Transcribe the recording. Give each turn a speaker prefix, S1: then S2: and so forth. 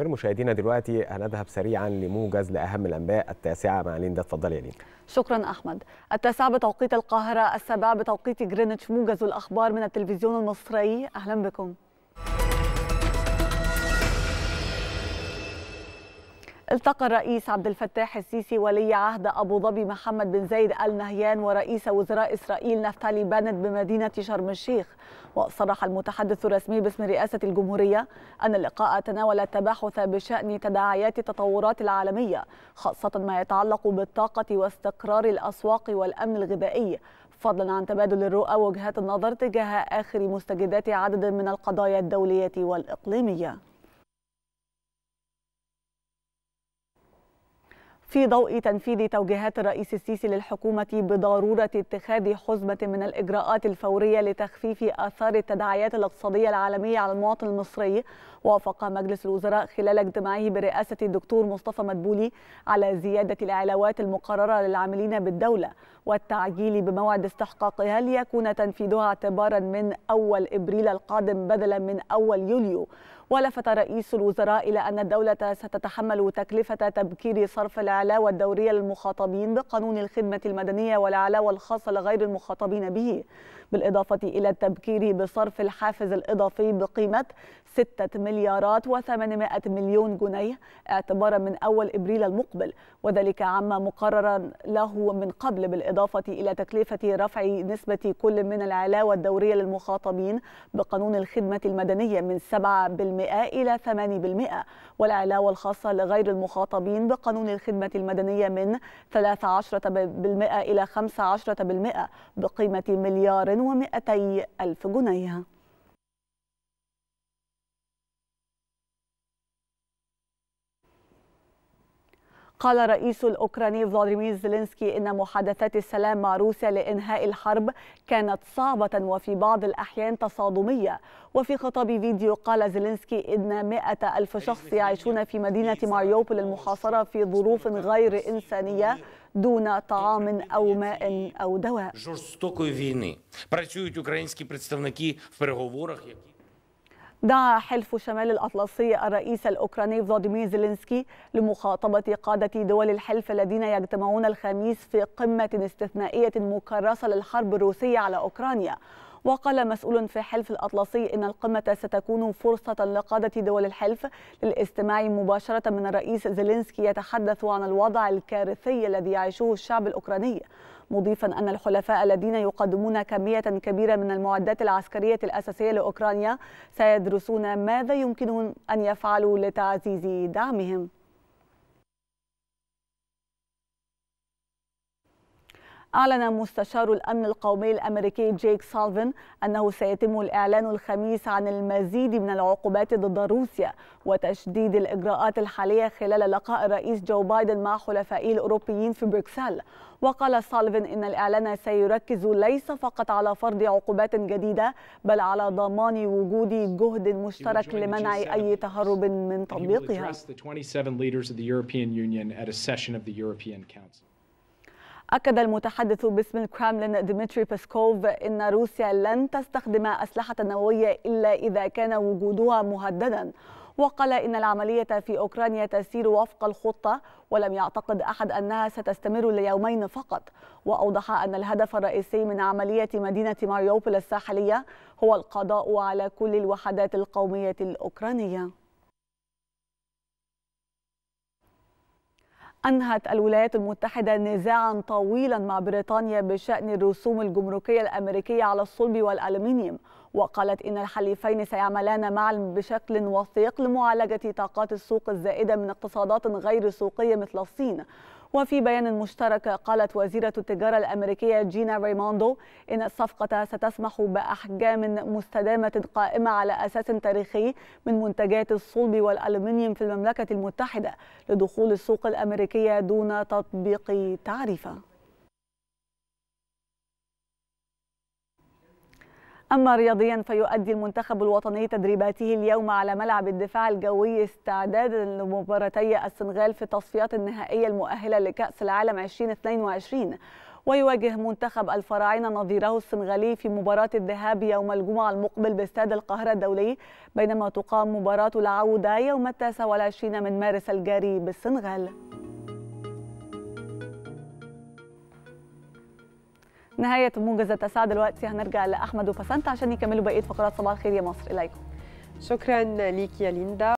S1: مشاهدينا دلوقتي هنذهب سريعا لموجز لاهم الانباء التاسعه مع ليندا اتفضلي يا ليندا شكرا احمد التاسعه بتوقيت القاهره السابعه بتوقيت جرينتش موجز الاخبار من التلفزيون المصري اهلا بكم التقى الرئيس عبد الفتاح السيسي ولي عهد أبو ظبي محمد بن زايد آل نهيان ورئيس وزراء إسرائيل نفتالي بنت بمدينة شرم الشيخ وصرح المتحدث الرسمي باسم رئاسة الجمهورية أن اللقاء تناول التباحث بشأن تداعيات التطورات العالمية خاصة ما يتعلق بالطاقة واستقرار الأسواق والأمن الغذائي فضلا عن تبادل الرؤى وجهات النظر تجاه آخر مستجدات عدد من القضايا الدولية والإقليمية في ضوء تنفيذ توجيهات الرئيس السيسي للحكومة بضرورة اتخاذ حزمة من الإجراءات الفورية لتخفيف آثار التداعيات الاقتصادية العالمية على المواطن المصري وافق مجلس الوزراء خلال اجتماعه برئاسة الدكتور مصطفى مدبولي على زيادة العلاوات المقررة للعاملين بالدولة والتعجيل بموعد استحقاقها ليكون تنفيذها اعتبارا من أول إبريل القادم بدلا من أول يوليو ولفت رئيس الوزراء إلى أن الدولة ستتحمل تكلفة تبكير صرف العلاوة الدورية للمخاطبين بقانون الخدمة المدنية والعلاوة الخاصة لغير المخاطبين به بالإضافة إلى التبكير بصرف الحافز الإضافي بقيمة 6 مليارات و800 مليون جنيه اعتبارا من أول إبريل المقبل وذلك عما مقررا له من قبل بالإضافة إلى تكلفة رفع نسبة كل من العلاوة الدورية للمخاطبين بقانون الخدمة المدنية من 7% إلى 8% والعلاوة الخاصة لغير المخاطبين بقانون الخدمة المدنية من 13% إلى 15% بقيمة مليار و200 ألف جنيه قال الرئيس الأوكراني فلاديمير زيلينسكي إن محادثات السلام مع روسيا لإنهاء الحرب كانت صعبة وفي بعض الأحيان تصادمية وفي خطاب فيديو قال زيلينسكي إن مئة ألف شخص يعيشون في مدينة ماريوبل المحاصرة في ظروف غير إنسانية دون طعام أو ماء أو دواء دعا حلف شمال الأطلسي الرئيس الأوكراني فلاديمير زيلينسكي لمخاطبة قادة دول الحلف الذين يجتمعون الخميس في قمة استثنائية مكرسة للحرب الروسية على أوكرانيا وقال مسؤول في حلف الأطلسي إن القمة ستكون فرصة لقادة دول الحلف للاستماع مباشرة من الرئيس زيلينسكي يتحدث عن الوضع الكارثي الذي يعيشه الشعب الأوكراني مضيفا أن الحلفاء الذين يقدمون كمية كبيرة من المعدات العسكرية الأساسية لأوكرانيا سيدرسون ماذا يمكنهم أن يفعلوا لتعزيز دعمهم أعلن مستشار الأمن القومي الأمريكي جيك سالفن أنه سيتم الإعلان الخميس عن المزيد من العقوبات ضد روسيا وتشديد الإجراءات الحالية خلال لقاء الرئيس جو بايدن مع حلفائه الأوروبيين في بروكسل وقال سالفن إن الإعلان سيركز ليس فقط على فرض عقوبات جديدة بل على ضمان وجود جهد مشترك لمنع أي تهرب من تطبيقها. أكد المتحدث باسم الكرملين ديمتري بيسكوف أن روسيا لن تستخدم أسلحة نووية إلا إذا كان وجودها مهددا وقال إن العملية في أوكرانيا تسير وفق الخطة ولم يعتقد أحد أنها ستستمر ليومين فقط وأوضح أن الهدف الرئيسي من عملية مدينة ماريوبل الساحلية هو القضاء على كل الوحدات القومية الأوكرانية أنهت الولايات المتحدة نزاعا طويلا مع بريطانيا بشأن الرسوم الجمركية الأمريكية على الصلب والألمنيوم وقالت إن الحليفين سيعملان معا بشكل وثيق لمعالجة طاقات السوق الزائدة من اقتصادات غير سوقية مثل الصين وفي بيان مشترك قالت وزيرة التجارة الأمريكية جينا ريموندو إن الصفقة ستسمح بأحجام مستدامة قائمة على أساس تاريخي من منتجات الصلب والألمنيوم في المملكة المتحدة لدخول السوق الأمريكية دون تطبيق تعريفه أما رياضيا فيؤدي المنتخب الوطني تدريباته اليوم على ملعب الدفاع الجوي استعدادا لمباراتي السنغال في التصفيات النهائية المؤهلة لكأس العالم 2022 ويواجه منتخب الفراعنة نظيره السنغالي في مباراة الذهاب يوم الجمعة المقبل باستاد القاهرة الدولي بينما تقام مباراة العودة يوم التاسع والعشرين من مارس الجاري بالسنغال نهاية موجزة أسعد دلوقتي هنرجع لأحمد وفسنت عشان يكملوا بقية فقرات صباح الخير يا مصر إليكم شكرا ليك يا ليندا